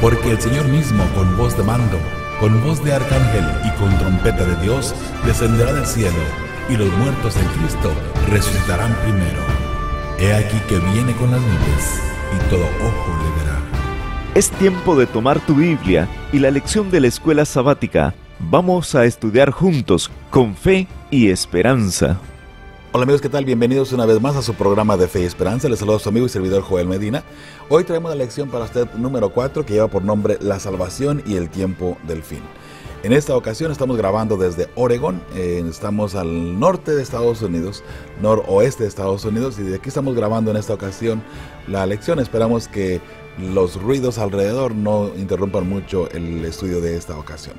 porque el Señor mismo con voz de mando, con voz de arcángel y con trompeta de Dios descenderá del cielo, y los muertos en Cristo resucitarán primero. He aquí que viene con las nubes, y todo ojo le verá. Es tiempo de tomar tu Biblia y la lección de la escuela sabática. Vamos a estudiar juntos con fe y esperanza. Hola amigos, ¿qué tal? Bienvenidos una vez más a su programa de Fe y Esperanza. Les a su amigo y servidor Joel Medina. Hoy traemos la lección para usted número 4 que lleva por nombre La salvación y el tiempo del fin. En esta ocasión estamos grabando desde Oregón, eh, estamos al norte de Estados Unidos, noroeste de Estados Unidos, y de aquí estamos grabando en esta ocasión la lección. Esperamos que los ruidos alrededor no interrumpan mucho el estudio de esta ocasión.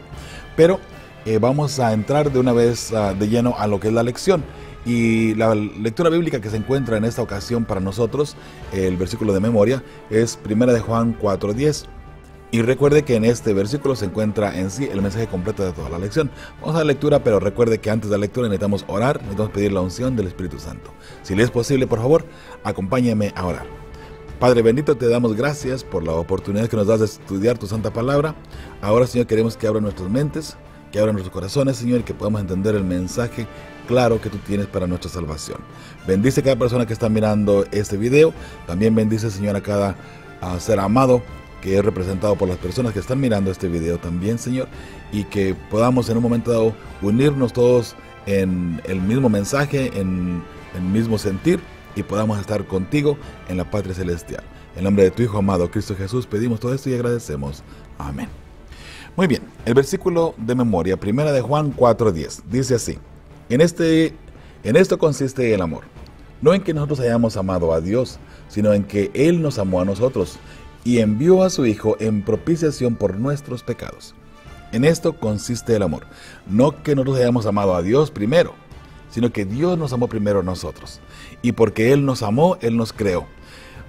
Pero eh, vamos a entrar de una vez ah, de lleno a lo que es la lección. Y la lectura bíblica que se encuentra en esta ocasión para nosotros, el versículo de memoria, es 1 de Juan 4.10. Y recuerde que en este versículo se encuentra en sí el mensaje completo de toda la lección. Vamos a la lectura, pero recuerde que antes de la lectura necesitamos orar, necesitamos pedir la unción del Espíritu Santo. Si le es posible, por favor, acompáñame a orar. Padre bendito, te damos gracias por la oportunidad que nos das de estudiar tu santa palabra. Ahora, Señor, queremos que abran nuestras mentes, que abran nuestros corazones, Señor, y que podamos entender el mensaje claro que tú tienes para nuestra salvación. Bendice cada persona que está mirando este video. También bendice, Señor, a cada ser amado que es representado por las personas que están mirando este video también, Señor. Y que podamos en un momento dado unirnos todos en el mismo mensaje, en el mismo sentir y podamos estar contigo en la patria celestial. En nombre de tu Hijo amado, Cristo Jesús, pedimos todo esto y agradecemos. Amén. Muy bien, el versículo de memoria, primera de Juan 4.10, dice así. En, este, en esto consiste el amor. No en que nosotros hayamos amado a Dios, sino en que Él nos amó a nosotros y envió a su Hijo en propiciación por nuestros pecados. En esto consiste el amor. No que nosotros hayamos amado a Dios primero, sino que Dios nos amó primero a nosotros. Y porque Él nos amó, Él nos creó.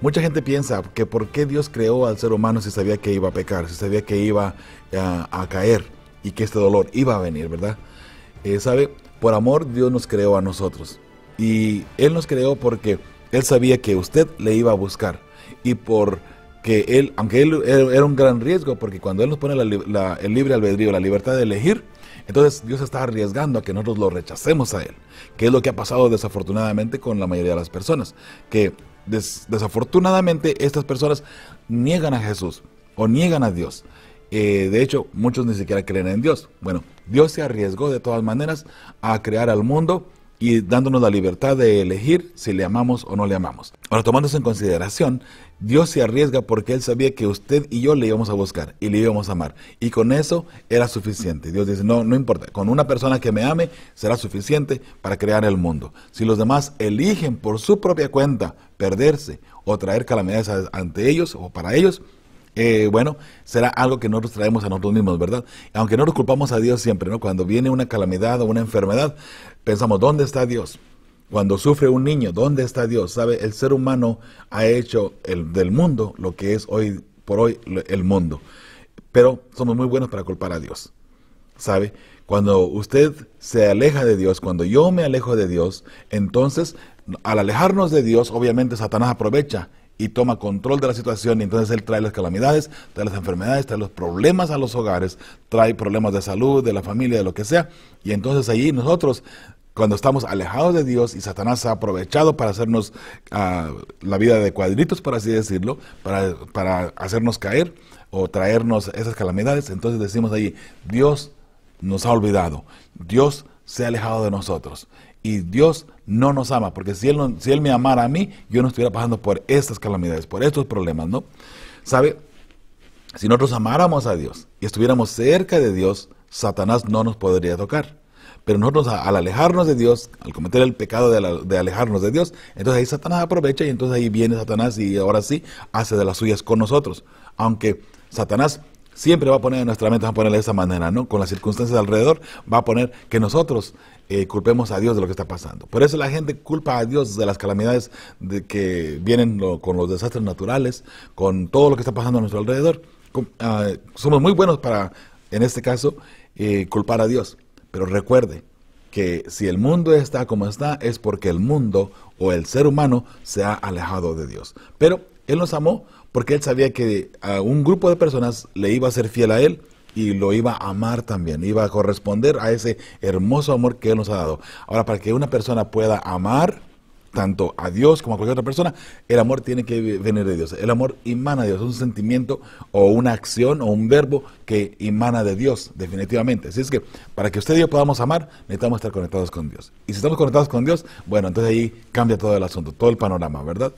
Mucha gente piensa que por qué Dios creó al ser humano si sabía que iba a pecar, si sabía que iba a, caer y que este dolor iba a venir, ¿verdad? Eh, ¿Sabe? Por amor Dios nos creó a nosotros. Y Él nos creó porque Él sabía que usted le iba a buscar. Y porque Él, aunque Él era un gran riesgo, porque cuando Él nos pone el libre albedrío, la libertad de elegir, entonces Dios está arriesgando a que nosotros lo rechacemos a Él. Que es lo que ha pasado desafortunadamente con la mayoría de las personas. Que desafortunadamente estas personas niegan a Jesús o niegan a Dios. Eh, de hecho, muchos ni siquiera creen en Dios. Bueno, Dios se arriesgó de todas maneras a crear al mundo y dándonos la libertad de elegir si le amamos o no le amamos. Ahora, tomándose en consideración, Dios se arriesga porque Él sabía que usted y yo le íbamos a buscar y le íbamos a amar. Y con eso era suficiente. Dios dice, no, no importa, con una persona que me ame será suficiente para crear el mundo. Si los demás eligen por su propia cuenta perderse o traer calamidades ante ellos o para ellos, eh, bueno, será algo que nosotros traemos a nosotros mismos, ¿verdad? Aunque no nos culpamos a Dios siempre, ¿no? Cuando viene una calamidad o una enfermedad, pensamos, ¿dónde está Dios? Cuando sufre un niño, ¿dónde está Dios? ¿Sabe? El ser humano ha hecho el, del mundo lo que es hoy por hoy el mundo. Pero somos muy buenos para culpar a Dios. ¿Sabe? Cuando usted se aleja de Dios, cuando yo me alejo de Dios, entonces al alejarnos de Dios, obviamente Satanás aprovecha y toma control de la situación y entonces Él trae las calamidades, trae las enfermedades, trae los problemas a los hogares, trae problemas de salud, de la familia, de lo que sea. Y entonces allí nosotros, cuando estamos alejados de Dios y Satanás ha aprovechado para hacernos ah, la vida de cuadritos, por así decirlo, para, para hacernos caer o traernos esas calamidades, entonces decimos allí, Dios nos ha olvidado, Dios se ha alejado de nosotros. Y Dios no nos ama, porque si Él, si él me amara a mí, yo no estuviera pasando por estas calamidades, por estos problemas, ¿no? ¿Sabe? Si nosotros amáramos a Dios y estuviéramos cerca de Dios, Satanás no nos podría tocar. Pero nosotros al alejarnos de Dios, al cometer el pecado de, de, alejarnos de Dios, entonces ahí Satanás aprovecha y entonces ahí viene Satanás y ahora sí hace de las suyas con nosotros. Aunque Satanás siempre va a poner en nuestra mente, va a ponerle de esa manera, ¿no? Con las circunstancias alrededor, va a poner que nosotros eh, culpemos a Dios de lo que está pasando. Por eso la gente culpa a Dios de las calamidades que vienen con los desastres naturales, con todo lo que está pasando a nuestro alrededor. Ah, somos muy buenos para, en este caso, eh, culpar a Dios. Pero recuerde que si el mundo está como está, es porque el mundo o el ser humano se ha alejado de Dios. Pero Él nos amó porque él sabía que a un grupo de personas le iba a ser fiel a él y lo iba a amar también, iba a corresponder a ese hermoso amor que él nos ha dado. Ahora, para que una persona pueda amar tanto a Dios como a cualquier otra persona, el amor tiene que venir de Dios. El amor emana de Dios, es un sentimiento o una acción o un verbo que emana de Dios, definitivamente. Así es que para que usted y yo podamos amar, necesitamos estar conectados con Dios. Y si estamos conectados con Dios, bueno, entonces ahí cambia todo el asunto, todo el panorama, ¿verdad?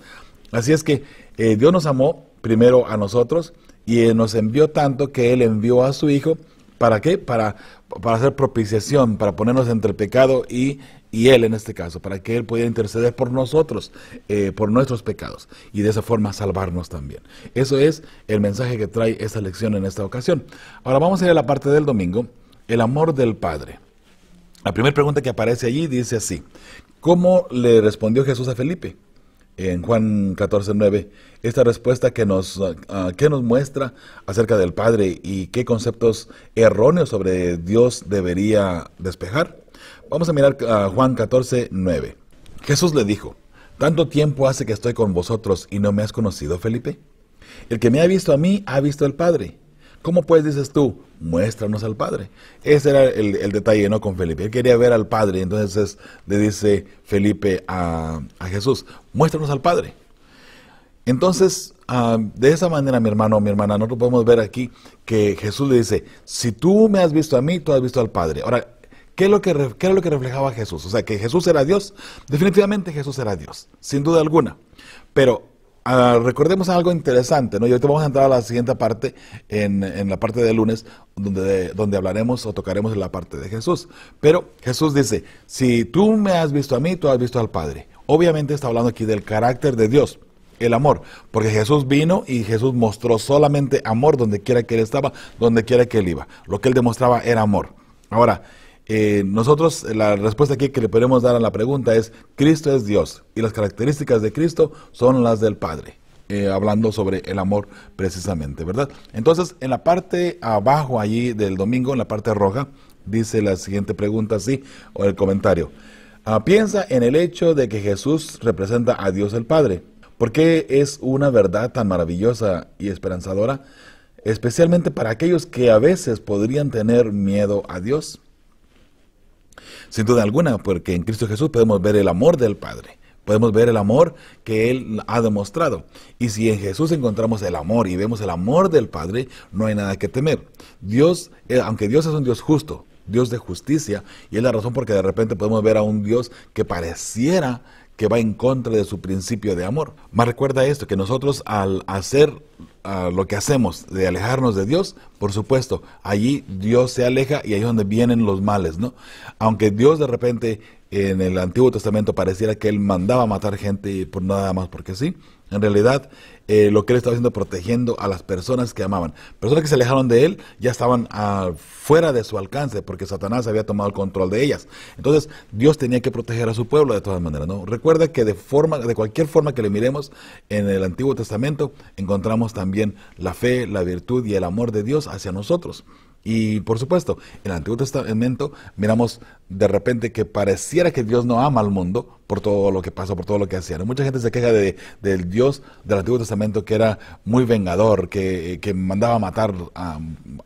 Así es que eh, Dios nos amó primero a nosotros y eh, nos envió tanto que Él envió a su Hijo. ¿Para qué? Para, para hacer propiciación, para ponernos entre el pecado y, Él en este caso, para que Él pudiera interceder por nosotros, eh, por nuestros pecados, y de esa forma salvarnos también. Eso es el mensaje que trae esta lección en esta ocasión. Ahora vamos a ir a la parte del domingo, el amor del Padre. La primera pregunta que aparece allí dice así, ¿cómo le respondió Jesús a Felipe? en Juan 9, esta respuesta que nos, ah, que nos muestra acerca del Padre y qué conceptos erróneos sobre Dios debería despejar. Vamos a mirar a ah, Juan 9. Jesús le dijo, ¿tanto tiempo hace que estoy con vosotros y no me has conocido, Felipe? El que me ha visto a mí ha visto al Padre. ¿Cómo pues dices tú? Muéstranos al Padre. Ese era el, detalle, ¿no? Con Felipe. Él quería ver al Padre. Entonces le dice Felipe a, Jesús, muéstranos al Padre. Entonces, ah, de esa manera, mi hermano, o mi hermana, nosotros podemos ver aquí que Jesús le dice, si tú me has visto a mí, tú has visto al Padre. Ahora, ¿Qué es, lo que, ¿Qué lo que reflejaba Jesús? O sea, que Jesús era Dios. Definitivamente Jesús era Dios, sin duda alguna. Pero Ah, recordemos algo interesante, ¿no? Y ahorita vamos a entrar a la siguiente parte, en, la parte de lunes, donde, donde hablaremos o tocaremos la parte de Jesús. Pero Jesús dice, si tú me has visto a mí, tú has visto al Padre. Obviamente está hablando aquí del carácter de Dios, el amor, porque Jesús vino y Jesús mostró solamente amor donde quiera que él estaba, donde quiera que él iba. Lo que él demostraba era amor. Ahora, eh, nosotros, eh, la respuesta aquí que le podemos dar a la pregunta es, Cristo es Dios y las características de Cristo son las del Padre. Eh, hablando sobre el amor precisamente, ¿verdad? Entonces, en la parte abajo allí del domingo, en la parte roja, dice la siguiente pregunta, sí, o el comentario. Ah, piensa en el hecho de que Jesús representa a Dios el Padre. porque es una verdad tan maravillosa y esperanzadora? Especialmente para aquellos que a veces podrían tener miedo a Dios. Sin duda alguna, porque en Cristo Jesús podemos ver el amor del Padre. Podemos ver el amor que Él ha demostrado. Y si en Jesús encontramos el amor y vemos el amor del Padre, no hay nada que temer. Dios, eh, aunque Dios es un Dios justo, Dios de justicia, y es la razón porque de repente podemos ver a un Dios que pareciera que va en contra de su principio de amor. Más recuerda esto, que nosotros al hacer lo que hacemos de alejarnos de Dios, por supuesto, allí Dios se aleja y ahí es donde vienen los males, ¿no? Aunque Dios de repente en el Antiguo Testamento pareciera que él mandaba matar gente por nada más porque sí. En realidad, eh, lo que él estaba haciendo protegiendo a las personas que amaban. Personas que se alejaron de él ya estaban ah, fuera de su alcance porque Satanás había tomado el control de ellas. Entonces, Dios tenía que proteger a su pueblo de todas maneras. ¿no? Recuerda que de, forma, de cualquier forma que le miremos en el Antiguo Testamento, encontramos también la fe, la virtud y el amor de Dios hacia nosotros. Y por supuesto, en el Antiguo Testamento miramos de repente que pareciera que Dios no ama al mundo por todo lo que pasó, por todo lo que hacía. Mucha gente se queja del Dios del Antiguo Testamento que era muy vengador, que, eh, que mandaba matar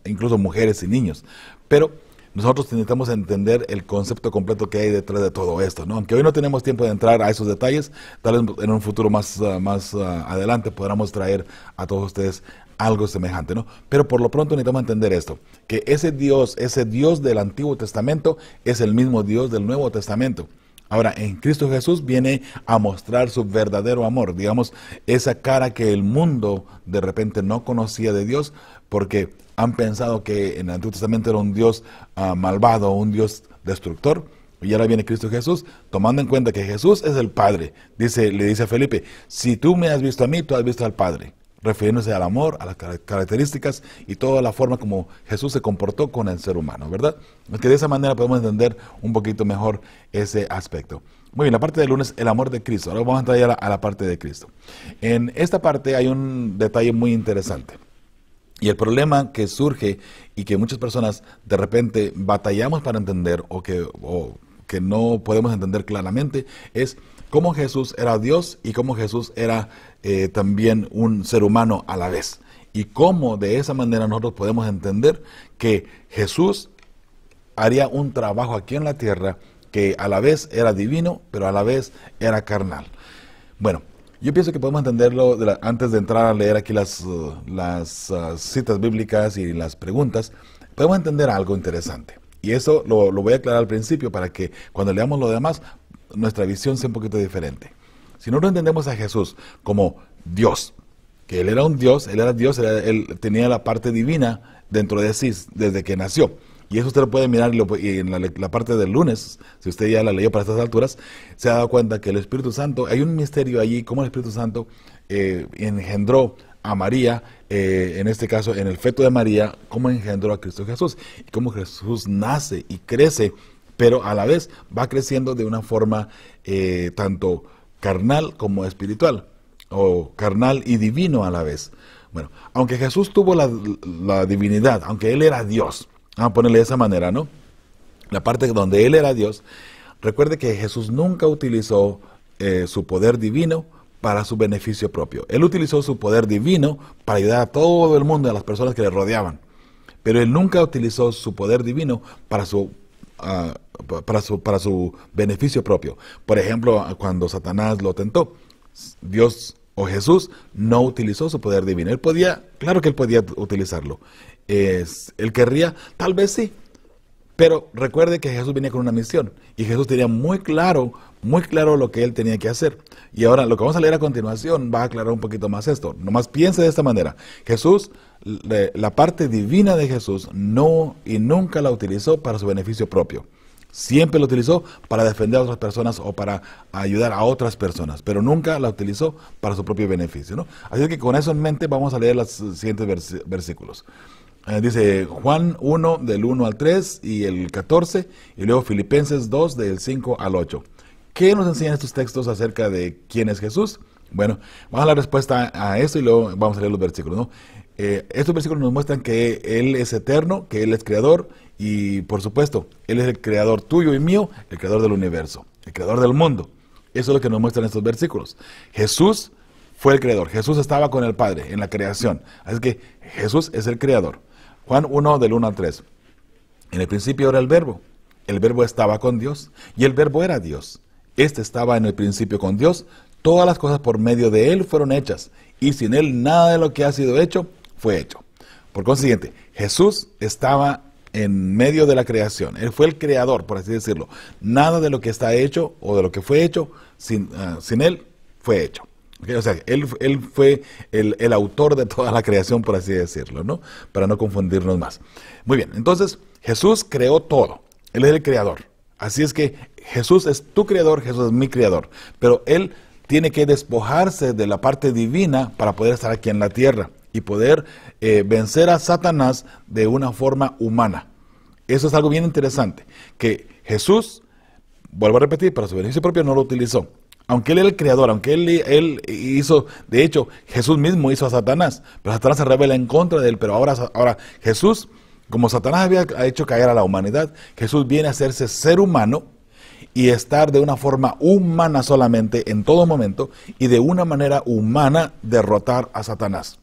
incluso mujeres y niños. Pero nosotros necesitamos entender el concepto completo que hay detrás de todo esto, ¿no? Aunque hoy no tenemos tiempo de entrar a esos detalles, tal vez en un futuro más, ah, más ah, adelante podamos traer a todos ustedes algo semejante, ¿no? Pero por lo pronto necesitamos entender esto, que ese Dios, ese Dios del Antiguo Testamento es el mismo Dios del Nuevo Testamento. Ahora, en Cristo Jesús viene a mostrar su verdadero amor, digamos, esa cara que el mundo de repente no conocía de Dios, porque han pensado que en el Antiguo Testamento era un Dios ah, malvado, un Dios destructor, y ahora viene Cristo Jesús, tomando en cuenta que Jesús es el Padre. Dice, le dice a Felipe, si tú me has visto a mí, tú has visto al Padre refiriéndose al amor, a las características y toda la forma como Jesús se comportó con el ser humano, ¿verdad? Que de esa manera podemos entender un poquito mejor ese aspecto. Muy bien, la parte del lunes, el amor de Cristo. Ahora vamos a entrar a la, a la parte de Cristo. En esta parte hay un detalle muy interesante. Y el problema que surge y que muchas personas de repente batallamos para entender o que, o que no podemos entender claramente es cómo Jesús era Dios y cómo Jesús era eh, también un ser humano a la vez. Y cómo de esa manera nosotros podemos entender que Jesús haría un trabajo aquí en la tierra que a la vez era divino, pero a la vez era carnal. Bueno, yo pienso que podemos entenderlo antes de entrar a leer aquí las, uh, las uh, citas bíblicas y las preguntas, podemos entender algo interesante. Y eso lo, lo voy a aclarar al principio para que cuando leamos lo demás nuestra visión sea un poquito diferente. Si no, entendemos a Jesús como Dios, que Él era un Dios, Él era Dios, Él, tenía la parte divina dentro de sí desde que nació. Y eso usted lo puede mirar en la, parte del lunes, si usted ya la leyó para estas alturas, se ha dado cuenta que el Espíritu Santo, hay un misterio allí, cómo el Espíritu Santo eh, engendró a María, eh, en este caso en el feto de María, cómo engendró a Cristo Jesús, y cómo Jesús nace y crece pero a la vez va creciendo de una forma eh, tanto carnal como espiritual, o carnal y divino a la vez. Bueno, aunque Jesús tuvo la, divinidad, aunque Él era Dios, vamos a ponerle de esa manera, ¿no? La parte donde Él era Dios, recuerde que Jesús nunca utilizó eh, su poder divino para su beneficio propio. Él utilizó su poder divino para ayudar a todo el mundo, a las personas que le rodeaban. Pero él nunca utilizó su poder divino para su ah, para su, beneficio propio. Por ejemplo, cuando Satanás lo tentó, Dios o Jesús no utilizó su poder divino. Él podía, claro que él podía utilizarlo. él querría, tal vez sí. Pero recuerde que Jesús venía con una misión y Jesús tenía muy claro, muy claro lo que él tenía que hacer. Y ahora lo que vamos a leer a continuación va a aclarar un poquito más esto. Nomás piense de esta manera. Jesús, la parte divina de Jesús no y nunca la utilizó para su beneficio propio. Siempre lo utilizó para defender a otras personas o para ayudar a otras personas, pero nunca la utilizó para su propio beneficio. Así que con eso en mente vamos a leer los siguientes versículos. Eh, dice Juan 1 del 1 al 3 y el 14 y luego Filipenses 2 del 5 al 8. ¿Qué nos enseñan estos textos acerca de quién es Jesús? Bueno, vamos a la respuesta a esto y luego vamos a leer los versículos. Eh, estos versículos nos muestran que Él es eterno, que Él es creador y por supuesto, Él es el creador tuyo y mío, el creador del universo, el creador del mundo. Eso es lo que nos muestran estos versículos. Jesús fue el creador. Jesús estaba con el Padre en la creación. Así que Jesús es el creador. Juan 1 del 1 al 3. En el principio era el verbo. El verbo estaba con Dios y el verbo era Dios. Este estaba en el principio con Dios. Todas las cosas por medio de Él fueron hechas y sin Él nada de lo que ha sido hecho fue hecho. Por consiguiente, Jesús estaba en medio de la creación. Él fue el creador, por así decirlo. Nada de lo que está hecho o de lo que fue hecho sin, ah, sin él fue hecho. O sea, él, fue el, el, autor de toda la creación, por así decirlo, ¿no? Para no confundirnos más. Muy bien, entonces Jesús creó todo. Él es el creador. Así es que Jesús es tu creador, Jesús es mi creador. Pero él tiene que despojarse de la parte divina para poder estar aquí en la tierra y poder eh, vencer a Satanás de una forma humana. Eso es algo bien interesante, que Jesús, vuelvo a repetir, para su beneficio propio no lo utilizó. Aunque él era el creador, aunque él, él hizo, de hecho, Jesús mismo hizo a Satanás, pero Satanás se revela en contra de él, pero ahora, ahora Jesús, como Satanás había hecho caer a la humanidad, Jesús viene a hacerse ser humano, y estar de una forma humana solamente en todo momento y de una manera humana derrotar a Satanás.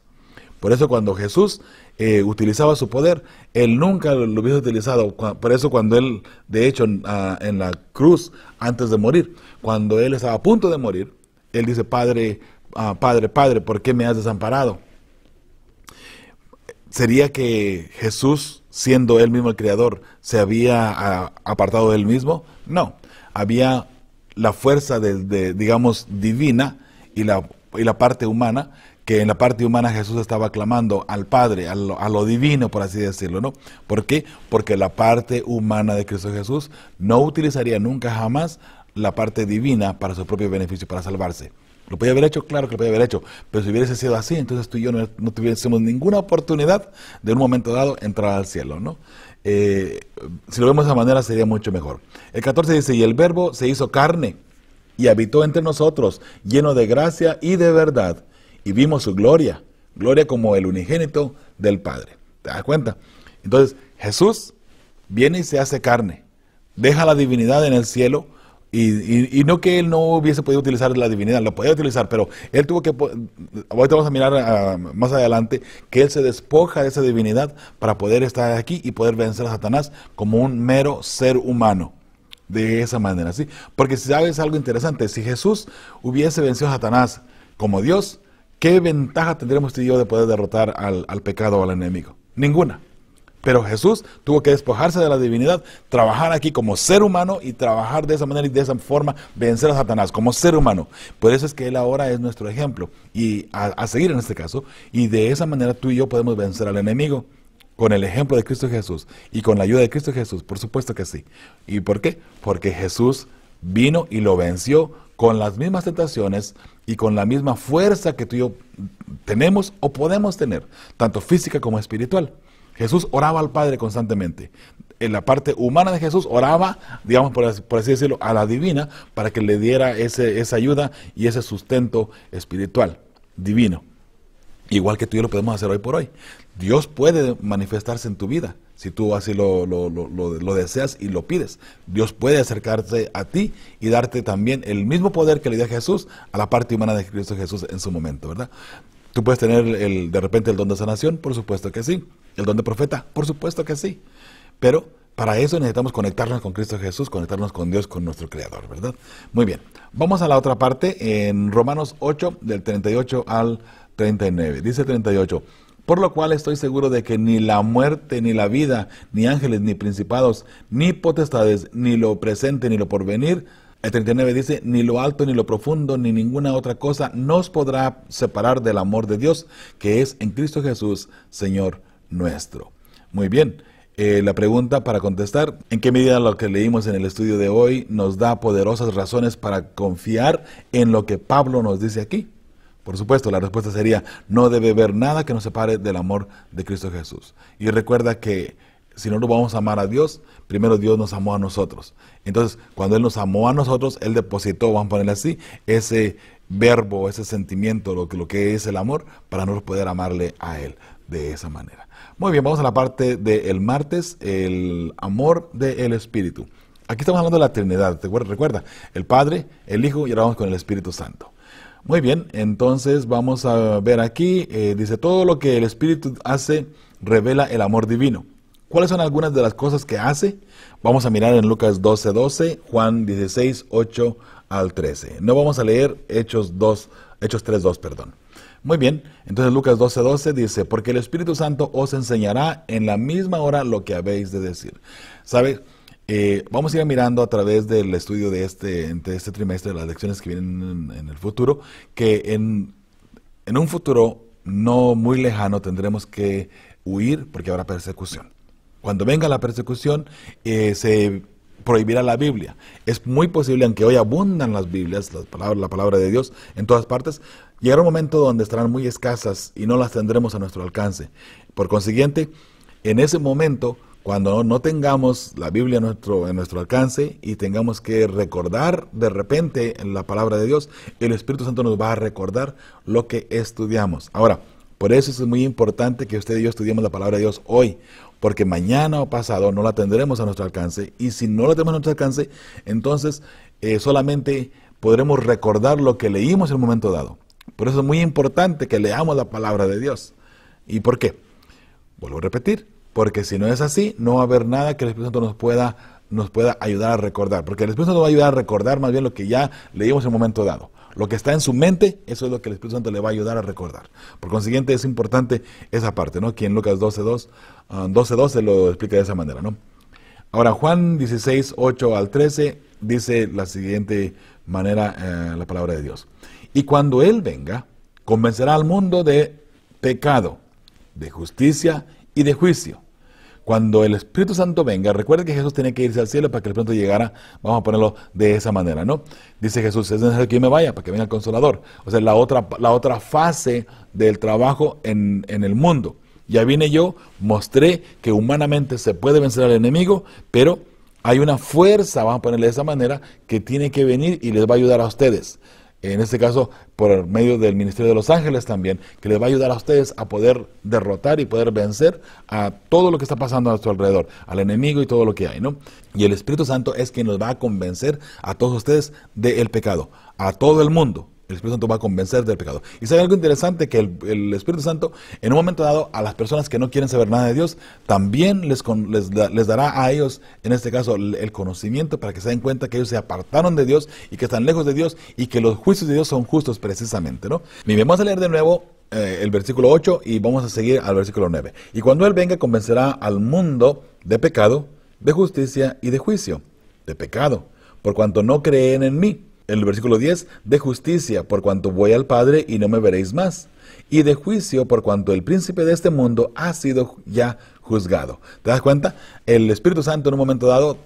Por eso cuando Jesús eh, utilizaba su poder, él nunca lo hubiese utilizado. Por eso cuando él, de hecho, ah, en, la cruz, antes de morir, cuando él estaba a punto de morir, él dice, Padre, ah, Padre, Padre, ¿por qué me has desamparado? ¿Sería que Jesús, siendo él mismo el Creador, se había ah, apartado de él mismo? No, había la fuerza, de digamos, divina y la, y la parte humana que en la parte humana Jesús estaba clamando al Padre, a lo, divino, por así decirlo, ¿no? ¿Por qué? Porque la parte humana de Cristo Jesús no utilizaría nunca jamás la parte divina para su propio beneficio, para salvarse. ¿Lo podía haber hecho? Claro que lo podía haber hecho. Pero si hubiese sido así, entonces tú y yo no, tuviésemos ninguna oportunidad de un momento dado entrar al cielo, ¿no? Eh, si lo vemos de esa manera sería mucho mejor. El 14 dice, y el verbo se hizo carne y habitó entre nosotros, lleno de gracia y de verdad y vimos su gloria, gloria como el unigénito del Padre. ¿Te das cuenta? Entonces Jesús viene y se hace carne, deja la divinidad en el cielo. Y, no que él no hubiese podido utilizar la divinidad, lo podía utilizar, pero él tuvo que, ahorita vamos a mirar ah, más adelante, que él se despoja de esa divinidad para poder estar aquí y poder vencer a Satanás como un mero ser humano de esa manera, ¿sí? Porque si sabes algo interesante, si Jesús hubiese vencido a Satanás como Dios, ¿Qué ventaja tendremos tú y yo de poder derrotar al, pecado o al enemigo? Ninguna. Pero Jesús tuvo que despojarse de la divinidad, trabajar aquí como ser humano y trabajar de esa manera y de esa forma vencer a Satanás como ser humano. Por eso es que Él ahora es nuestro ejemplo y a, seguir en este caso. Y de esa manera tú y yo podemos vencer al enemigo con el ejemplo de Cristo Jesús y con la ayuda de Cristo Jesús. Por supuesto que sí. ¿Y por qué? Porque Jesús vino y lo venció con las mismas tentaciones, y con la misma fuerza que tú y yo tenemos o podemos tener, tanto física como espiritual. Jesús oraba al Padre constantemente. En la parte humana de Jesús oraba, digamos, por así, decirlo, a la divina para que le diera ese, esa ayuda y ese sustento espiritual divino. Igual que tú y yo lo podemos hacer hoy por hoy. Dios puede manifestarse en tu vida si tú así lo, deseas y lo pides. Dios puede acercarse a ti y darte también el mismo poder que le dio Jesús a la parte humana de Cristo Jesús en su momento, ¿verdad? Tú puedes tener el, de repente el don de sanación, por supuesto que sí. El don de profeta, por supuesto que sí. Pero para eso necesitamos conectarnos con Cristo Jesús, conectarnos con Dios, con nuestro Creador, ¿verdad? Muy bien, vamos a la otra parte en Romanos 8, del 38 al 39. Dice 38. Por lo cual estoy seguro de que ni la muerte, ni la vida, ni ángeles, ni principados, ni potestades, ni lo presente, ni lo porvenir. El 39 dice, ni lo alto, ni lo profundo, ni ninguna otra cosa nos podrá separar del amor de Dios, que es en Cristo Jesús, Señor nuestro. Muy bien, eh, la pregunta para contestar, ¿en qué medida lo que leímos en el estudio de hoy nos da poderosas razones para confiar en lo que Pablo nos dice aquí? Por supuesto, la respuesta sería, no debe haber nada que nos separe del amor de Cristo Jesús. Y recuerda que si no nos vamos a amar a Dios, primero Dios nos amó a nosotros. Entonces, cuando Él nos amó a nosotros, Él depositó, vamos a ponerle así, ese verbo, ese sentimiento, lo que, es el amor, para no poder amarle a Él de esa manera. Muy bien, vamos a la parte del martes, el amor del Espíritu. Aquí estamos hablando de la Trinidad, ¿te recuerda? El Padre, el Hijo y ahora vamos con el Espíritu Santo. Muy bien, entonces vamos a ver aquí, eh, dice, todo lo que el Espíritu hace revela el amor divino. ¿Cuáles son algunas de las cosas que hace? Vamos a mirar en Lucas 12, 12, Juan 16, 8 al 13. No vamos a leer Hechos 2, Hechos 3, 2, perdón. Muy bien, entonces Lucas 12, 12 dice, porque el Espíritu Santo os enseñará en la misma hora lo que habéis de decir. ¿Sabes? Eh, vamos a ir mirando a través del estudio de este, este trimestre, de las lecciones que vienen en, el futuro, que en, un futuro no muy lejano tendremos que huir porque habrá persecución. Cuando venga la persecución, eh, se prohibirá la Biblia. Es muy posible, aunque hoy abundan las Biblias, las palabras, la palabra de Dios en todas partes, llegará un momento donde estarán muy escasas y no las tendremos a nuestro alcance. Por consiguiente, en ese momento cuando no tengamos la Biblia en nuestro, alcance y tengamos que recordar de repente la palabra de Dios, el Espíritu Santo nos va a recordar lo que estudiamos. Ahora, por eso es muy importante que usted y yo estudiemos la palabra de Dios hoy, porque mañana o pasado no la tendremos a nuestro alcance y si no la tenemos a nuestro alcance, entonces eh, solamente podremos recordar lo que leímos en el momento dado. Por eso es muy importante que leamos la palabra de Dios. ¿Y por qué? Vuelvo a repetir, porque si no es así, no va a haber nada que el Espíritu Santo nos pueda, nos pueda ayudar a recordar. Porque el Espíritu Santo va a ayudar a recordar más bien lo que ya leímos en un momento dado. Lo que está en su mente, eso es lo que el Espíritu Santo le va a ayudar a recordar. Por consiguiente, es importante esa parte, ¿no? Aquí en Lucas 12.2 se ah, lo explica de esa manera, ¿no? Ahora, Juan 16.8 al 13 dice la siguiente manera eh, la palabra de Dios. Y cuando Él venga, convencerá al mundo de pecado, de justicia y de juicio. Cuando el Espíritu Santo venga, recuerde que Jesús tiene que irse al cielo para que el pronto llegara, vamos a ponerlo de esa manera, ¿no? Dice Jesús, es necesario que me vaya para que venga el Consolador. O sea, la otra, la otra fase del trabajo en, en el mundo. Ya vine yo, mostré que humanamente se puede vencer al enemigo, pero hay una fuerza, vamos a ponerle de esa manera, que tiene que venir y les va a ayudar a ustedes en este caso por medio del Ministerio de los Ángeles también, que les va a ayudar a ustedes a poder derrotar y poder vencer a todo lo que está pasando a su alrededor, al enemigo y todo lo que hay, ¿no? Y el Espíritu Santo es quien nos va a convencer a todos ustedes del pecado, a todo el mundo, el Espíritu Santo va a convencer del pecado. Y sabe algo interesante, que el, Espíritu Santo en un momento dado a las personas que no quieren saber nada de Dios, también les, les, dará a ellos, en este caso, el, conocimiento para que se den cuenta que ellos se apartaron de Dios y que están lejos de Dios y que los juicios de Dios son justos precisamente. ¿no? vamos a leer de nuevo eh, el versículo 8 y vamos a seguir al versículo 9. Y cuando Él venga convencerá al mundo de pecado, de justicia y de juicio, de pecado, por cuanto no creen en mí el versículo 10, de justicia por cuanto voy al Padre y no me veréis más, y de juicio por cuanto el príncipe de este mundo ha sido ya juzgado. ¿Te das cuenta? El Espíritu Santo en un momento dado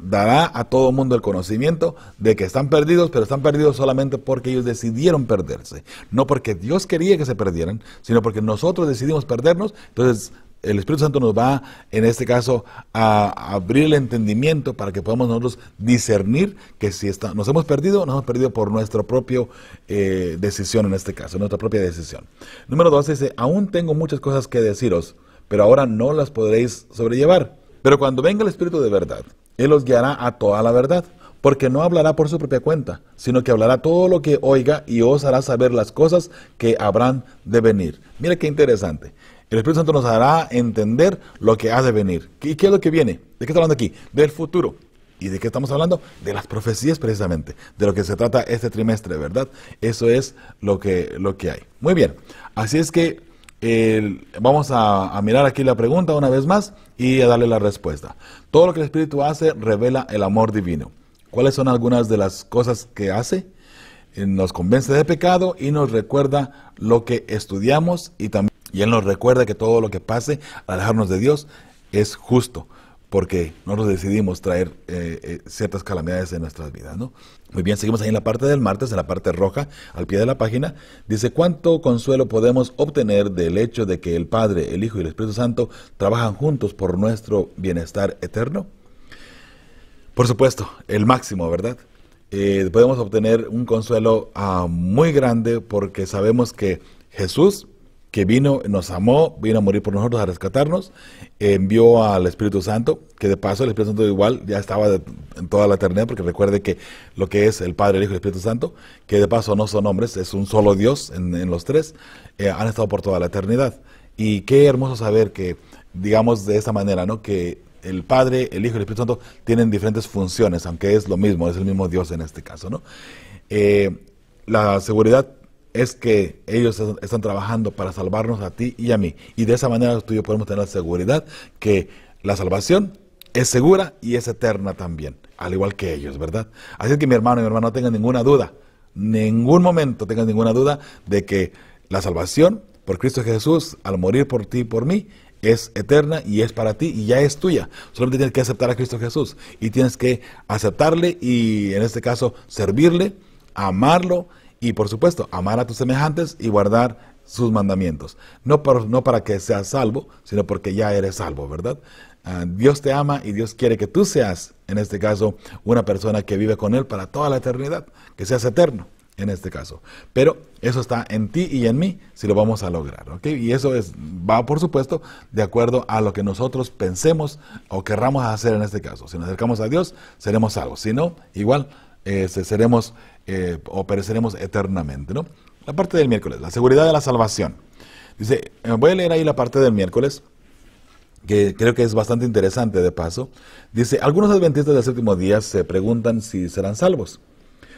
dará a todo mundo el conocimiento de que están perdidos, pero están perdidos solamente porque ellos decidieron perderse. No porque Dios quería que se perdieran, sino porque nosotros decidimos perdernos. Entonces el Espíritu Santo nos va, en este caso, a abrir el entendimiento para que podamos nosotros discernir que si está, nos hemos perdido, nos hemos perdido por nuestra propia eh, decisión, en este caso, nuestra propia decisión. Número dos dice, aún tengo muchas cosas que deciros, pero ahora no las podréis sobrellevar. Pero cuando venga el Espíritu de verdad, Él os guiará a toda la verdad, porque no hablará por su propia cuenta, sino que hablará todo lo que oiga y os hará saber las cosas que habrán de venir. mire qué interesante. El Espíritu Santo nos hará entender lo que ha de venir. ¿Y qué es lo que viene? ¿De qué está hablando aquí? Del futuro. ¿Y de qué estamos hablando? De las profecías precisamente, de lo que se trata este trimestre, ¿verdad? Eso es lo que, lo que hay. Muy bien, así es que vamos a, mirar aquí la pregunta una vez más y a darle la respuesta. Todo lo que el Espíritu hace revela el amor divino. ¿Cuáles son algunas de las cosas que hace? Eh, nos convence de pecado y nos recuerda lo que estudiamos y también... Y Él nos recuerda que todo lo que pase al alejarnos de Dios es justo, porque no nos decidimos traer eh, eh, ciertas calamidades en nuestras vidas. ¿no? Muy bien, seguimos ahí en la parte del martes, en la parte roja, al pie de la página. Dice, ¿cuánto consuelo podemos obtener del hecho de que el Padre, el Hijo y el Espíritu Santo trabajan juntos por nuestro bienestar eterno? Por supuesto, el máximo, ¿verdad? Eh, podemos obtener un consuelo ah, muy grande porque sabemos que Jesús que vino, nos amó, vino a morir por nosotros, a rescatarnos, envió al Espíritu Santo, que de paso el Espíritu Santo igual ya estaba en toda la eternidad, porque recuerde que lo que es el Padre, el Hijo y el Espíritu Santo, que de paso no son hombres, es un solo Dios en, los tres, eh, han estado por toda la eternidad. Y qué hermoso saber que, digamos de esa manera, ¿no? que el Padre, el Hijo y el Espíritu Santo tienen diferentes funciones, aunque es lo mismo, es el mismo Dios en este caso. ¿no? Eh, la seguridad es que ellos están trabajando para salvarnos a ti y a mí. Y de esa manera tú yo podemos tener la seguridad que la salvación es segura y es eterna también, al igual que ellos, ¿verdad? Así que mi hermano y mi hermana no tengan ninguna duda, ningún momento tengan ninguna duda de que la salvación por Cristo Jesús, al morir por ti y por mí, es eterna y es para ti y ya es tuya. Solamente tienes que aceptar a Cristo Jesús y tienes que aceptarle y en este caso servirle, amarlo, y por supuesto, amar a tus semejantes y guardar sus mandamientos. No, por, no para que seas salvo, sino porque ya eres salvo, ¿verdad? Ah, Dios te ama y Dios quiere que tú seas, en este caso, una persona que vive con Él para toda la eternidad, que seas eterno en este caso. Pero eso está en ti y en mí si lo vamos a lograr, ¿ok? Y eso es, va por supuesto de acuerdo a lo que nosotros pensemos o querramos hacer en este caso. Si nos acercamos a Dios, seremos salvos. Si no, igual este, seremos eh, o pereceremos eternamente. ¿no? La parte del miércoles, la seguridad de la salvación. Dice, eh, voy a leer ahí la parte del miércoles, que creo que es bastante interesante de paso. Dice, algunos adventistas del séptimo día se preguntan si serán salvos.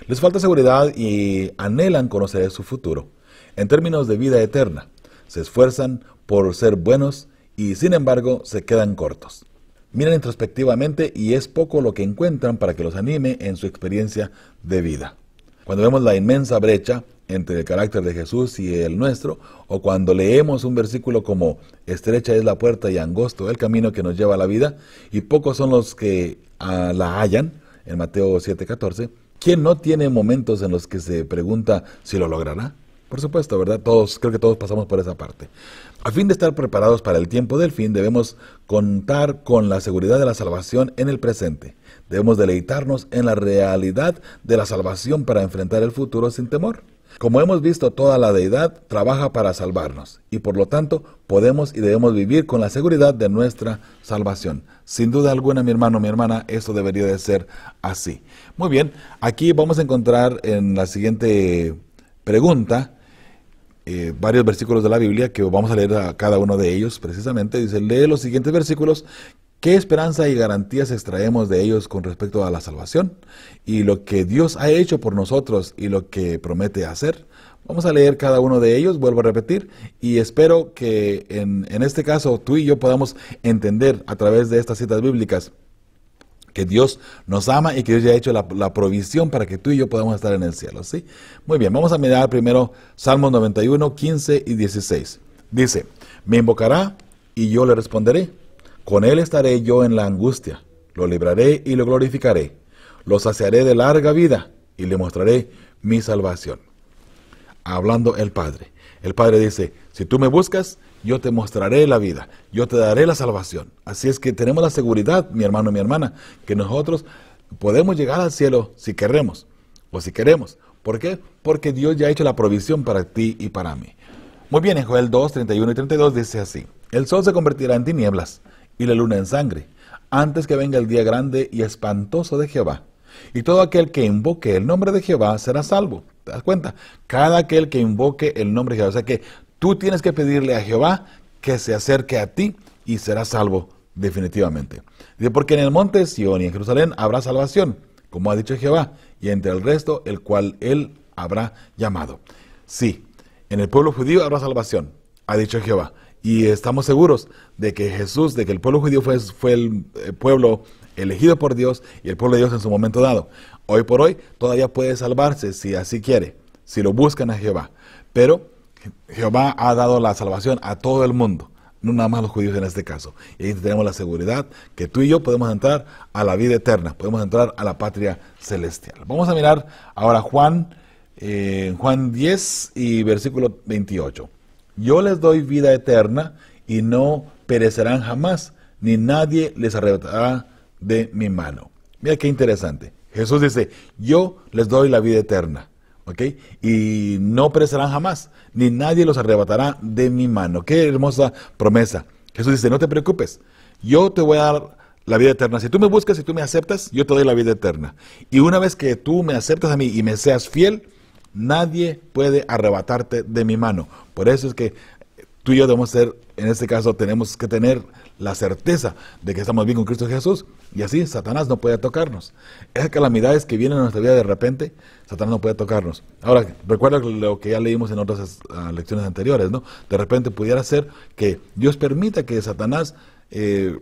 Les falta seguridad y anhelan conocer su futuro, en términos de vida eterna. Se esfuerzan por ser buenos y sin embargo se quedan cortos. Miran introspectivamente y es poco lo que encuentran para que los anime en su experiencia de vida. Cuando vemos la inmensa brecha entre el carácter de Jesús y el nuestro, o cuando leemos un versículo como estrecha es la puerta y angosto el camino que nos lleva a la vida, y pocos son los que ah, la hallan, en Mateo 7:14, ¿quién no tiene momentos en los que se pregunta si lo logrará? Por supuesto, ¿verdad? Todos, creo que todos pasamos por esa parte. A fin de estar preparados para el tiempo del fin, debemos contar con la seguridad de la salvación en el presente. Debemos deleitarnos en la realidad de la salvación para enfrentar el futuro sin temor. Como hemos visto, toda la deidad trabaja para salvarnos y por lo tanto podemos y debemos vivir con la seguridad de nuestra salvación. Sin duda alguna, mi hermano, mi hermana, eso debería de ser así. Muy bien, aquí vamos a encontrar en la siguiente pregunta eh, varios versículos de la Biblia que vamos a leer a cada uno de ellos precisamente. Dice, lee los siguientes versículos. ¿Qué esperanza y garantías extraemos de ellos con respecto a la salvación? Y lo que Dios ha hecho por nosotros y lo que promete hacer. Vamos a leer cada uno de ellos, vuelvo a repetir, y espero que en este caso tú y yo podamos entender a través de estas citas bíblicas que Dios nos ama y que Dios ya ha hecho la, provisión para que tú y yo podamos estar en el cielo. ¿sí? Muy bien, vamos a mirar primero Salmos 91, 15 y 16. Dice, me invocará y yo le responderé. Con él estaré yo en la angustia. Lo libraré y lo glorificaré. Lo saciaré de larga vida y le mostraré mi salvación. Hablando el Padre. El Padre dice, si tú me buscas, yo te mostraré la vida, yo te daré la salvación. Así es que tenemos la seguridad, mi hermano y mi hermana, que nosotros podemos llegar al cielo si queremos o si queremos. ¿Por qué? Porque Dios ya ha hecho la provisión para ti y para mí. Muy bien, en Joel 2, 31 y 32 dice así, el sol se convertirá en tinieblas y la luna en sangre, antes que venga el día grande y espantoso de Jehová. Y todo aquel que invoque el nombre de Jehová será salvo. ¿Te das cuenta? Cada aquel que invoque el nombre de Jehová. O sea que Tú tienes que pedirle a Jehová que se acerque a ti y serás salvo definitivamente. Dice, porque en el monte Sion y en Jerusalén habrá salvación, como ha dicho Jehová, y entre el resto el cual él habrá llamado. Sí, en el pueblo judío habrá salvación, ha dicho Jehová. Y estamos seguros de que Jesús, de que el pueblo judío fue, fue el eh, pueblo elegido por Dios y el pueblo de Dios en su momento dado. Hoy por hoy todavía puede salvarse si así quiere, si lo buscan a Jehová. Pero Jehová ha dado la salvación a todo el mundo, no nada más los judíos en este caso. Y ahí tenemos la seguridad que tú y yo podemos entrar a la vida eterna, podemos entrar a la patria celestial. Vamos a mirar ahora Juan, eh, Juan 10 y versículo 28. Yo les doy vida eterna y no perecerán jamás, ni nadie les arrebatará de mi mano. Mira qué interesante. Jesús dice, yo les doy la vida eterna. Y no perecerán jamás, ni nadie los arrebatará de mi mano. Qué hermosa promesa. Jesús dice, no te preocupes, yo te voy a dar la vida eterna. Si tú me buscas, y tú me aceptas, yo te doy la vida eterna. Y una vez que tú me aceptas a mí y me seas fiel, nadie puede arrebatarte de mi mano. Por eso es que tú y yo debemos ser, en este caso, tenemos que tener la certeza de que estamos bien con Cristo Jesús y así Satanás no puede tocarnos. Esas calamidades que vienen a nuestra vida de repente, Satanás no puede tocarnos. Ahora, recuerda lo que ya leímos en otras ah, lecciones anteriores, ¿no? De repente pudiera ser que Dios permita que Satanás eh,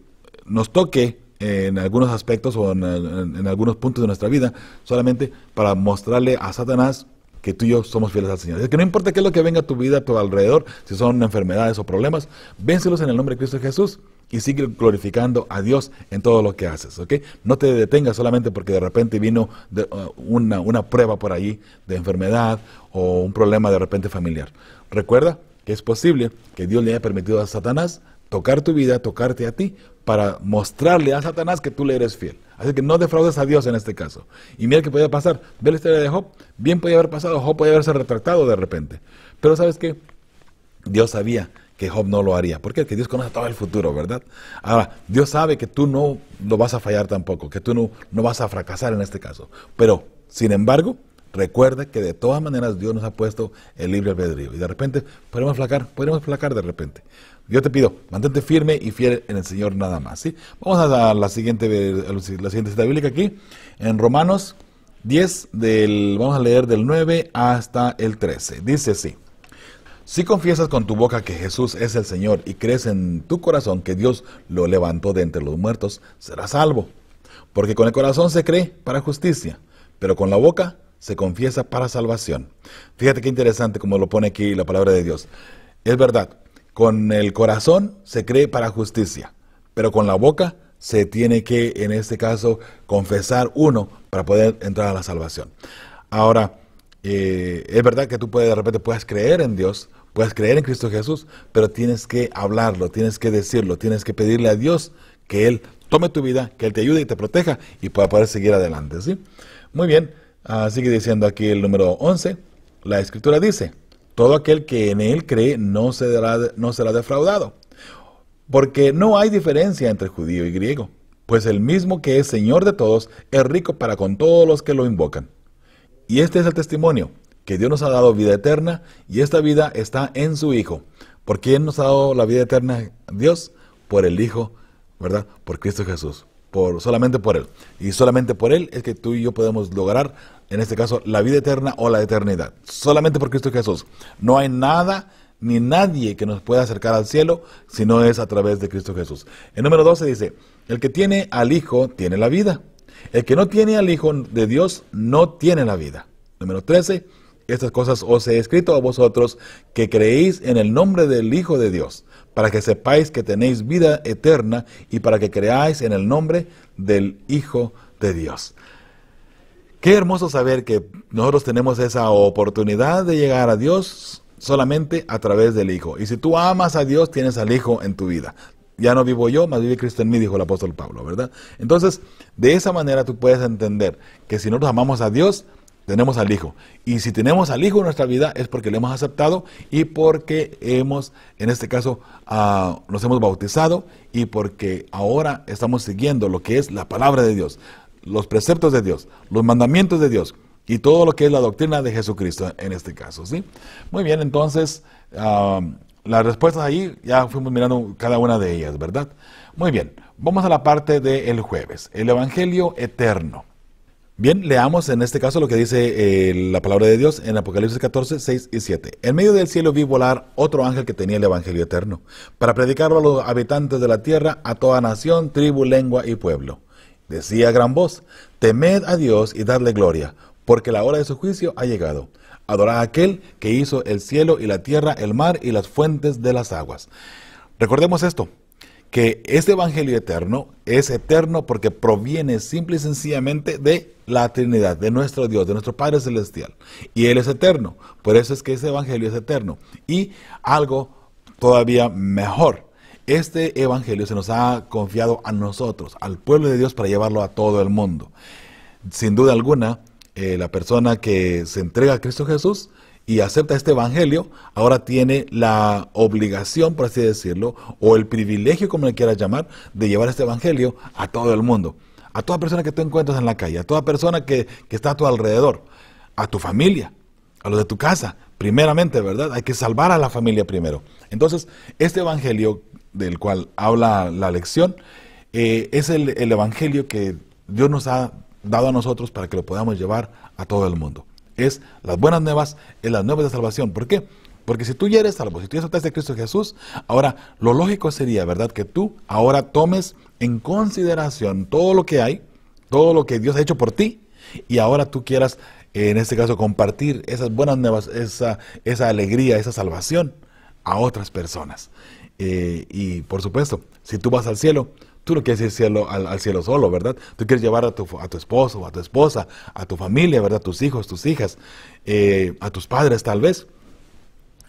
nos toque en algunos aspectos o en, algunos puntos de nuestra vida, solamente para mostrarle a Satanás que tú y yo somos fieles al Señor. Es que no importa qué es lo que venga a tu vida, a tu alrededor, si son enfermedades o problemas, vénselos en el nombre de Cristo Jesús y sigue glorificando a Dios en todo lo que haces, ¿ok? No te detengas solamente porque de repente vino uh, una, prueba por ahí de enfermedad o un problema de repente familiar. Recuerda que es posible que Dios le haya permitido a Satanás tocar tu vida, tocarte a ti, para mostrarle a Satanás que tú le eres fiel. Así que no defraudes a Dios en este caso. Y mira que podía pasar. Ve la historia de Job. Bien podía haber pasado. Job podía haberse retractado de repente. Pero sabes qué? Dios sabía que Job no lo haría. Porque que Dios conoce todo el futuro, ¿verdad? Ahora, Dios sabe que tú no lo vas a fallar tampoco, que tú no, no vas a fracasar en este caso. Pero, sin embargo, recuerda que de todas maneras Dios nos ha puesto el libre albedrío. Y de repente podemos flacar, podemos flacar de repente. Yo te pido, mantente firme y fiel en el Señor nada más. ¿sí? Vamos a la siguiente, la siguiente cita bíblica aquí, en Romanos 10, del, vamos a leer del 9 hasta el 13. Dice así. Si confiesas con tu boca que Jesús es el Señor y crees en tu corazón que Dios lo levantó de entre los muertos, serás salvo. Porque con el corazón se cree para justicia, pero con la boca se confiesa para salvación. Fíjate qué interesante como lo pone aquí la palabra de Dios. Es verdad, con el corazón se cree para justicia, pero con la boca se tiene que, en este caso, confesar uno para poder entrar a la salvación. Ahora, eh, es verdad que tú puedes, de repente puedas creer en Dios, Puedes creer en Cristo Jesús, pero tienes que hablarlo, tienes que decirlo, tienes que pedirle a Dios que Él tome tu vida, que Él te ayude y te proteja y pueda poder seguir adelante. ¿sí? Muy bien, ah, sigue diciendo aquí el número 11. La Escritura dice, todo aquel que en Él cree no será, no será defraudado, porque no hay diferencia entre judío y griego, pues el mismo que es Señor de todos es rico para con todos los que lo invocan. Y este es el testimonio que Dios nos ha dado vida eterna y esta vida está en su Hijo. ¿Por quién nos ha dado la vida eterna Dios? Por el Hijo, ¿verdad? Por Cristo Jesús. Por, solamente por Él. Y solamente por Él es que tú y yo podemos lograr, en este caso, la vida eterna o la eternidad. Solamente por Cristo Jesús. No hay nada ni nadie que nos pueda acercar al cielo si no es a través de Cristo Jesús. El número 12 dice, el que tiene al Hijo tiene la vida. El que no tiene al Hijo de Dios no tiene la vida. Número 13, estas cosas os he escrito a vosotros que creéis en el nombre del Hijo de Dios, para que sepáis que tenéis vida eterna y para que creáis en el nombre del Hijo de Dios. Qué hermoso saber que nosotros tenemos esa oportunidad de llegar a Dios solamente a través del Hijo. Y si tú amas a Dios, tienes al Hijo en tu vida. Ya no vivo yo, más vive Cristo en mí, dijo el apóstol Pablo, ¿verdad? Entonces, de esa manera tú puedes entender que si nosotros amamos a Dios, tenemos al Hijo. Y si tenemos al Hijo en nuestra vida es porque le hemos aceptado y porque hemos, en este caso, ah, nos hemos bautizado y porque ahora estamos siguiendo lo que es la palabra de Dios, los preceptos de Dios, los mandamientos de Dios y todo lo que es la doctrina de Jesucristo en este caso. ¿sí? Muy bien, entonces, ah, las respuestas ahí ya fuimos mirando cada una de ellas, ¿verdad? Muy bien, vamos a la parte del jueves, el Evangelio eterno. Bien, leamos en este caso lo que dice eh, la palabra de Dios en Apocalipsis 14, 6 y 7. En medio del cielo vi volar otro ángel que tenía el Evangelio eterno, para predicarlo a los habitantes de la tierra, a toda nación, tribu, lengua y pueblo. Decía a gran voz, temed a Dios y dadle gloria, porque la hora de su juicio ha llegado. Adorad a aquel que hizo el cielo y la tierra, el mar y las fuentes de las aguas. Recordemos esto, que este Evangelio eterno es eterno porque proviene simple y sencillamente de la Trinidad, de nuestro Dios, de nuestro Padre Celestial. Y Él es eterno. Por eso es que ese Evangelio es eterno. Y algo todavía mejor. Este Evangelio se nos ha confiado a nosotros, al pueblo de Dios, para llevarlo a todo el mundo. Sin duda alguna, eh, la persona que se entrega a Cristo Jesús y acepta este evangelio, ahora tiene la obligación, por así decirlo, o el privilegio, como le quieras llamar, de llevar este evangelio a todo el mundo. A toda persona que tú encuentras en la calle, a toda persona que, está a tu alrededor, a tu familia, a los de tu casa, primeramente, ¿verdad? Hay que salvar a la familia primero. Entonces, este evangelio del cual habla la lección eh, es el evangelio que Dios nos ha dado a nosotros para que lo podamos llevar a todo el mundo es las buenas nuevas, es las nuevas de salvación. ¿Por qué? Porque si tú ya eres salvo, si tú ya aceptaste a Cristo Jesús, ahora lo lógico sería, ¿verdad?, que tú ahora tomes en consideración todo lo que hay, todo lo que Dios ha hecho por ti, y ahora tú quieras, en este caso, compartir esas buenas nuevas, esa, esa alegría, esa salvación a otras personas. Eh, y por supuesto, si tú vas al cielo, Tú no quieres ir al, cielo solo, ¿verdad? Tú quieres llevar a tu, esposo, a tu esposa, a tu familia, ¿verdad? Tus hijos, tus hijas, eh, a tus padres tal vez.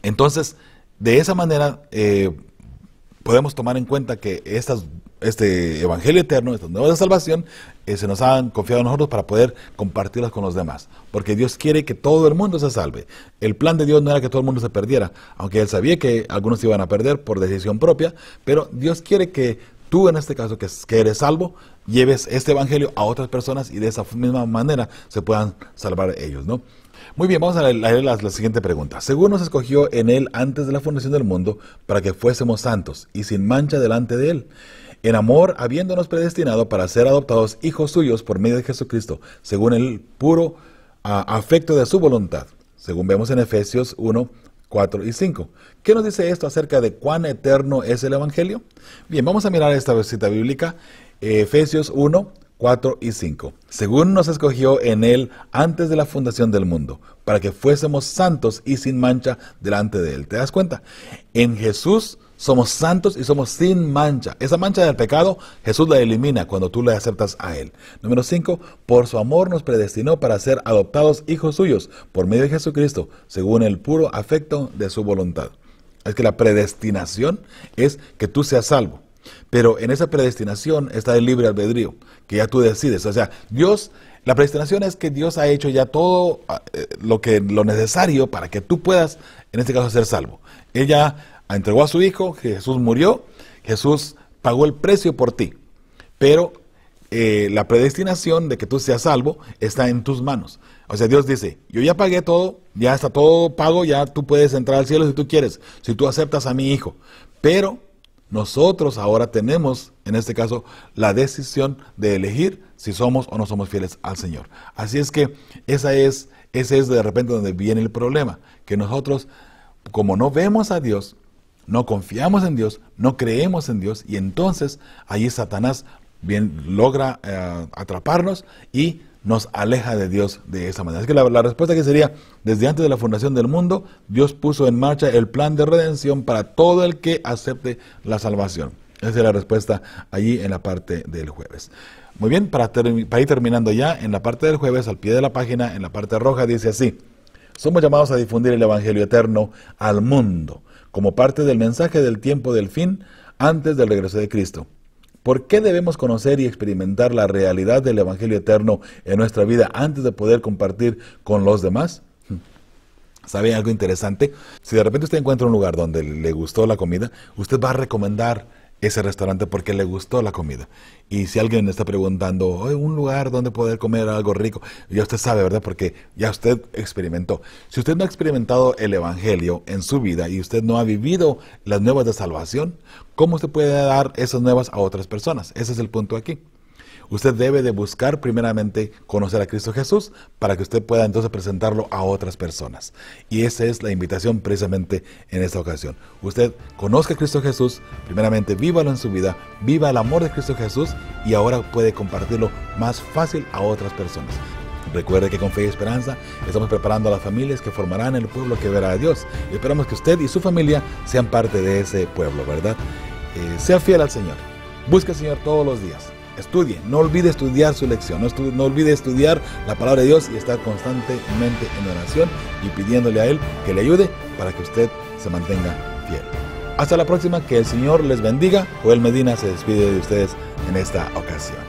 Entonces, de esa manera eh, podemos tomar en cuenta que este Evangelio eterno, esta nueva salvación, eh, se nos han confiado a nosotros para poder compartirlas con los demás. Porque Dios quiere que todo el mundo se salve. El plan de Dios no era que todo el mundo se perdiera, aunque Él sabía que algunos se iban a perder por decisión propia, pero Dios quiere que tú en este caso que, eres salvo, lleves este evangelio a otras personas y de esa misma manera se puedan salvar ellos, ¿no? Muy bien, vamos a leer la, siguiente pregunta. Según nos escogió en Él antes de la fundación del mundo para que fuésemos santos y sin mancha delante de Él, en amor habiéndonos predestinado para ser adoptados hijos suyos por medio de Jesucristo, según el puro ah, afecto de su voluntad, según vemos en Efesios 1, 4 y 5. ¿Qué nos dice esto acerca de cuán eterno es el Evangelio? Bien, vamos a mirar esta visita bíblica, Efesios 1, 4 y 5. Según nos escogió en él antes de la fundación del mundo, para que fuésemos santos y sin mancha delante de él. ¿Te das cuenta? En Jesús somos santos y somos sin mancha. Esa mancha del pecado Jesús la elimina cuando tú le aceptas a Él. Número 5. Por su amor nos predestinó para ser adoptados hijos suyos por medio de Jesucristo, según el puro afecto de su voluntad. Es que la predestinación es que tú seas salvo. Pero en esa predestinación está el libre albedrío, que ya tú decides. O sea, Dios, la predestinación es que Dios ha hecho ya todo eh, lo, que, lo necesario para que tú puedas, en este caso, ser salvo. Ella Ah, entregó a su Hijo, Jesús murió, Jesús pagó el precio por ti. Pero eh, la predestinación de que tú seas salvo está en tus manos. O sea, Dios dice, yo ya pagué todo, ya está todo pago, ya tú puedes entrar al cielo si tú quieres, si tú aceptas a mi Hijo. Pero nosotros ahora tenemos, en este caso, la decisión de elegir si somos o no somos fieles al Señor. Así es que esa es, ese es de repente donde viene el problema, que nosotros, como no vemos a Dios, no confiamos en Dios, no creemos en Dios y entonces ahí Satanás bien logra eh, atraparnos y nos aleja de Dios de esa manera. Es que la, respuesta que sería, desde antes de la fundación del mundo, Dios puso en marcha el plan de redención para todo el que acepte la salvación. Esa es la respuesta allí en la parte del jueves. Muy bien, para, para ir terminando ya, en la parte del jueves, al pie de la página, en la parte roja, dice así, somos llamados a difundir el Evangelio eterno al mundo como parte del mensaje del tiempo del fin antes del regreso de Cristo. ¿Por qué debemos conocer y experimentar la realidad del Evangelio eterno en nuestra vida antes de poder compartir con los demás? ¿Saben algo interesante? Si de repente usted encuentra un lugar donde le gustó la comida, usted va a recomendar ese restaurante porque le gustó la comida. Y si alguien está preguntando, un lugar donde poder comer algo rico, ya usted sabe, ¿verdad? Porque ya usted experimentó. Si usted no ha experimentado el Evangelio en su vida y usted no ha vivido las nuevas de salvación, ¿cómo usted puede dar esas nuevas a otras personas? Ese es el punto aquí. Usted debe de buscar primeramente conocer a Cristo Jesús para que usted pueda entonces presentarlo a otras personas. Y esa es la invitación precisamente en esta ocasión. Usted conozca a Cristo Jesús, primeramente vívalo en su vida, viva el amor de Cristo Jesús y ahora puede compartirlo más fácil a otras personas. Recuerde que con fe y esperanza estamos preparando a las familias que formarán el pueblo que verá a Dios. Y esperamos que usted y su familia sean parte de ese pueblo, ¿verdad? Eh, sea fiel al Señor. Busque al Señor todos los días. Estudie, no olvide estudiar su lección, no, olvide estudiar la palabra de Dios y estar constantemente en oración y pidiéndole a Él que le ayude para que usted se mantenga fiel. Hasta la próxima, que el Señor les bendiga. Joel Medina se despide de ustedes en esta ocasión.